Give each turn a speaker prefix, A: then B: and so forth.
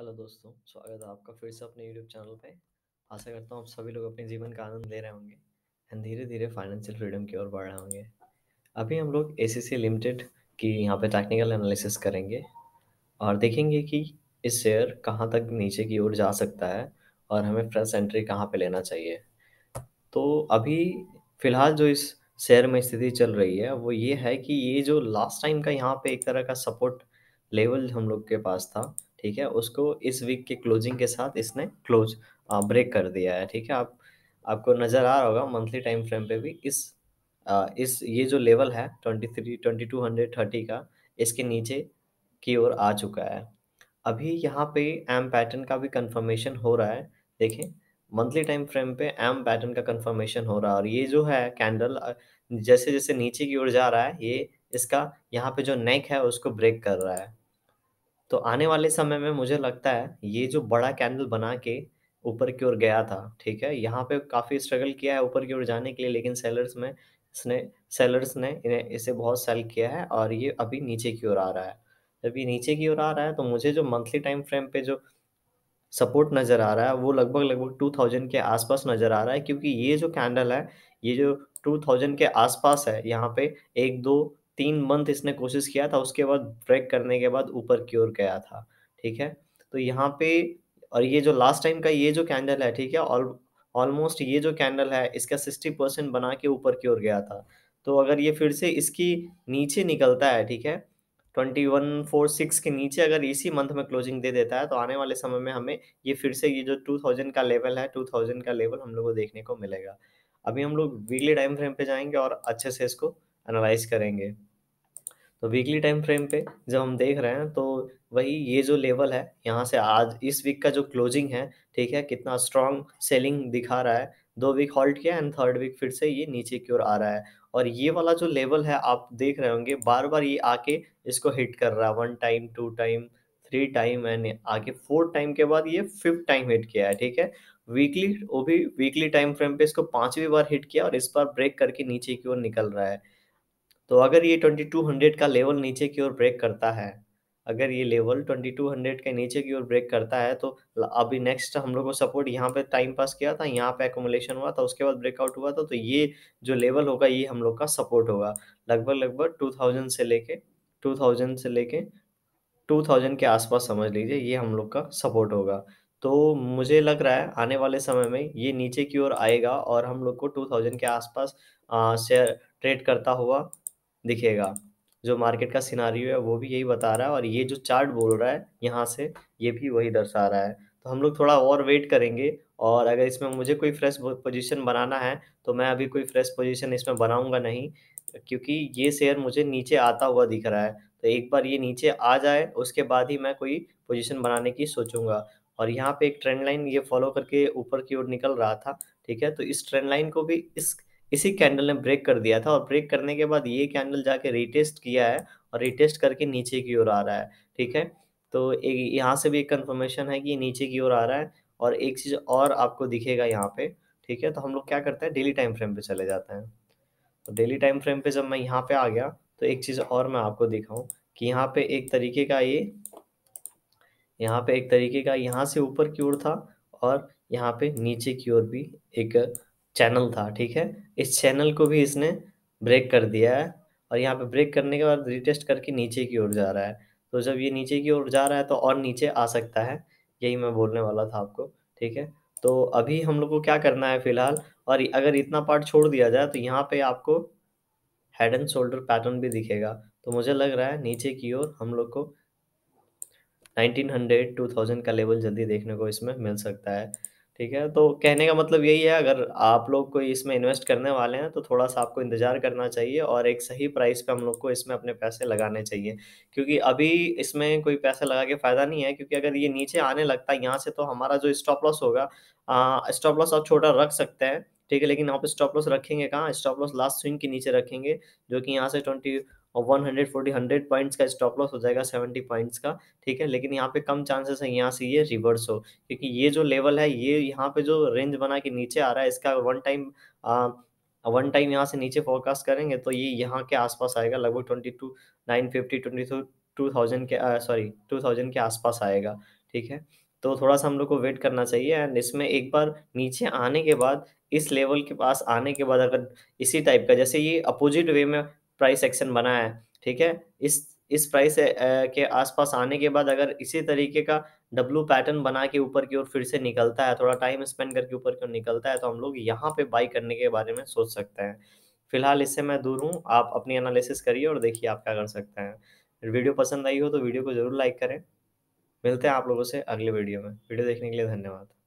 A: Hello दोस्तों स्वागत है आपका फिर से अपने यूट्यूब चैनल पे आशा करता हूँ आप सभी लोग अपने जीवन का आनंद ले रहे होंगे एंड धीरे धीरे फाइनेंशियल फ्रीडम की ओर बढ़ रहे होंगे अभी हम लोग ए लिमिटेड की यहाँ पे टेक्निकल एनालिसिस करेंगे और देखेंगे कि इस शेयर कहाँ तक नीचे की ओर जा सकता है और हमें फ्रेश एंट्री कहाँ पर लेना चाहिए तो अभी फ़िलहाल जो इस शेयर में स्थिति चल रही है वो ये है कि ये जो लास्ट टाइम का यहाँ पे एक तरह का सपोर्ट लेवल हम लोग के पास था ठीक है उसको इस वीक के क्लोजिंग के साथ इसने क्लोज ब्रेक कर दिया है ठीक है आप आपको नज़र आ रहा होगा मंथली टाइम फ्रेम पे भी इस आ, इस ये जो लेवल है twenty three twenty two hundred thirty का इसके नीचे की ओर आ चुका है अभी यहाँ पे एम पैटर्न का भी कंफर्मेशन हो रहा है देखें मंथली टाइम फ्रेम पे एम पैटर्न का कंफर्मेशन हो रहा है और ये जो है कैंडल जैसे जैसे नीचे की ओर जा रहा है ये इसका यहाँ पे जो नेक है उसको ब्रेक कर रहा है तो आने वाले समय में मुझे लगता है ये जो बड़ा कैंडल बना के ऊपर की ओर गया था ठीक है यहाँ पे काफ़ी स्ट्रगल किया है ऊपर की ओर जाने के लिए लेकिन सेलर्स में इसने सेलर्स ने इन्हें इसे बहुत सेल किया है और ये अभी नीचे की ओर आ रहा है जब ये नीचे की ओर आ रहा है तो मुझे जो मंथली टाइम फ्रेम पे जो सपोर्ट नज़र आ रहा है वो लगभग लगभग टू थाउजेंड के आसपास नज़र आ रहा है क्योंकि ये जो कैंडल है ये जो टू थाउजेंड के आसपास है यहाँ पे एक दो तीन मंथ इसने कोशिश किया था उसके बाद ब्रेक करने के बाद ऊपर की ओर गया था ठीक है तो यहाँ पे और ये जो लास्ट टाइम का ये जो कैंडल है ठीक है ऑल ऑलमोस्ट ये जो कैंडल है इसका सिक्सटी परसेंट बना के ऊपर की ओर गया था तो अगर ये फिर से इसकी नीचे निकलता है ठीक है ट्वेंटी वन फोर सिक्स के नीचे अगर इसी मंथ में क्लोजिंग दे देता है तो आने वाले समय में हमें ये फिर से ये जो टू थाउजेंड का लेवल है टू थाउजेंड का लेवल हम लोग को देखने को मिलेगा अभी हम लोग वीकली टाइम फ्रेम पे जाएंगे और अच्छे से इसको एनालाइज करेंगे तो वीकली टाइम फ्रेम पे जब हम देख रहे हैं तो वही ये जो लेवल है यहाँ से आज इस वीक का जो क्लोजिंग है ठीक है कितना स्ट्रांग सेलिंग दिखा रहा है दो वीक हॉल्ट किया एंड थर्ड वीक फिर से ये नीचे की ओर आ रहा है और ये वाला जो लेवल है आप देख रहे होंगे बार बार ये आके इसको हिट कर रहा है one time two time three time and आगे फोर्थ टाइम के बाद ये फिफ्थ टाइम हिट किया है ठीक है वीकली वो भी वीकली टाइम फ्रेम पे इसको पांचवी बार हिट किया और इस बार ब्रेक करके नीचे की ओर निकल रहा है तो अगर ये 2200 का लेवल नीचे की ओर ब्रेक करता है अगर ये लेवल 2200 के नीचे की ओर ब्रेक करता है तो अभी नेक्स्ट हम लोग को सपोर्ट यहाँ पे टाइम पास किया था यहाँ पे एकोमोलेशन हुआ था उसके बाद ब्रेकआउट हुआ था तो ये जो लेवल होगा ये हम लोग का सपोर्ट होगा लगभग लगभग थाउजेंड से लेके थाउजेंड से लेके 2000 के आसपास समझ लीजिए ये हम लोग का सपोर्ट होगा तो मुझे लग रहा है आने वाले समय में ये नीचे की ओर आएगा और हम लोग को 2000 के आसपास शेयर ट्रेड करता हुआ दिखेगा जो मार्केट का सिनारियो है वो भी यही बता रहा है और ये जो चार्ट बोल रहा है यहाँ से ये भी वही दर्शा रहा है तो हम लोग थोड़ा और वेट करेंगे और अगर इसमें मुझे कोई फ्रेश पोजीशन बनाना है तो मैं अभी कोई फ्रेश पोजीशन इसमें बनाऊंगा नहीं क्योंकि ये शेयर मुझे नीचे आता हुआ दिख रहा है तो एक बार ये नीचे आ जाए उसके बाद ही मैं कोई पोजीशन बनाने की सोचूंगा और यहाँ पे एक ट्रेंड लाइन ये फॉलो करके ऊपर की ओर निकल रहा था ठीक है तो इस ट्रेंड लाइन को भी इस इसी कैंडल ने ब्रेक कर दिया था और ब्रेक करने के बाद ये कैंडल जाके रिटेस्ट किया है और रिटेस्ट करके नीचे की ओर आ रहा है ठीक है तो एक यहाँ से भी एक कन्फर्मेशन है कि नीचे की ओर आ रहा है और एक चीज़ और आपको दिखेगा यहाँ पे ठीक है तो हम लोग क्या करते हैं डेली टाइम फ्रेम पे चले जाते हैं तो डेली टाइम फ्रेम पे जब मैं यहाँ पे आ गया तो एक चीज़ और मैं आपको दिखाऊं कि यहाँ पे एक तरीके का ये यहाँ पे एक तरीके का यहाँ से ऊपर की ओर था और यहाँ पे नीचे की ओर भी एक चैनल था ठीक है इस चैनल को भी इसने ब्रेक कर दिया है और यहाँ पे ब्रेक करने के बाद रिटेस्ट करके नीचे की ओर जा रहा है तो जब ये नीचे की ओर जा रहा है तो और नीचे आ सकता है यही मैं बोलने वाला था आपको ठीक है तो अभी हम लोग को क्या करना है फिलहाल और अगर इतना पार्ट छोड़ दिया जाए तो यहाँ पे आपको हेड एंड शोल्डर पैटर्न भी दिखेगा तो मुझे लग रहा है नीचे की ओर हम लोग को 1900 2000 का लेवल जल्दी देखने को इसमें मिल सकता है ठीक है तो कहने का मतलब यही है अगर आप लोग कोई इसमें इन्वेस्ट करने वाले हैं तो थोड़ा-सा आपको इंतज़ार करना चाहिए और एक सही प्राइस पे हम लोग को इसमें अपने पैसे लगाने चाहिए। क्योंकि अभी इसमें कोई पैसा लगा के फ़ायदा नहीं है क्योंकि अगर ये नीचे आने लगता है यहाँ से तो हमारा जो स्टॉप लॉस होगा स्टॉप लॉस आप छोटा रख सकते हैं, ठीक है? लेकिन आप स्टॉप लॉस रखेंगे कहाँ? स्टॉप लॉस लास्ट स्विंग के नीचे रखेंगे जो कि यहाँ से ट्वेंटी और 140 100 पॉइंट्स का स्टॉप लॉस हो जाएगा 70 पॉइंट्स का ठीक है लेकिन यहाँ पे कम चांसेस है यहाँ से ये रिवर्स हो क्योंकि ये जो लेवल है ये यहाँ पे जो रेंज बना के नीचे आ रहा है इसका वन टाइम वन टाइम यहाँ से नीचे फोरकास्ट करेंगे तो ये यहाँ के आसपास आएगा लगभग twenty two nine fifty twenty two thousand के सॉरी टू थाउजेंड के आसपास आएगा ठीक है तो थोड़ा सा हम लोग को वेट करना चाहिए एंड इसमें एक बार नीचे आने के बाद इस लेवल के पास आने के बाद अगर इसी टाइप का जैसे ये अपोजिट वे में प्राइस एक्शन बना है ठीक है इस इस प्राइस के आसपास आने के बाद अगर इसी तरीके का डब्लू पैटर्न बना के ऊपर की ओर फिर से निकलता है थोड़ा टाइम स्पेंड करके ऊपर की ओर निकलता है तो हम लोग यहाँ पे बाई करने के बारे में सोच सकते हैं फिलहाल इससे मैं दूर हूँ आप अपनी एनालिसिस करिए और देखिए आप क्या कर सकते हैं वीडियो पसंद आई हो तो वीडियो को जरूर लाइक करें मिलते हैं आप लोगों से अगले वीडियो में वीडियो देखने के लिए धन्यवाद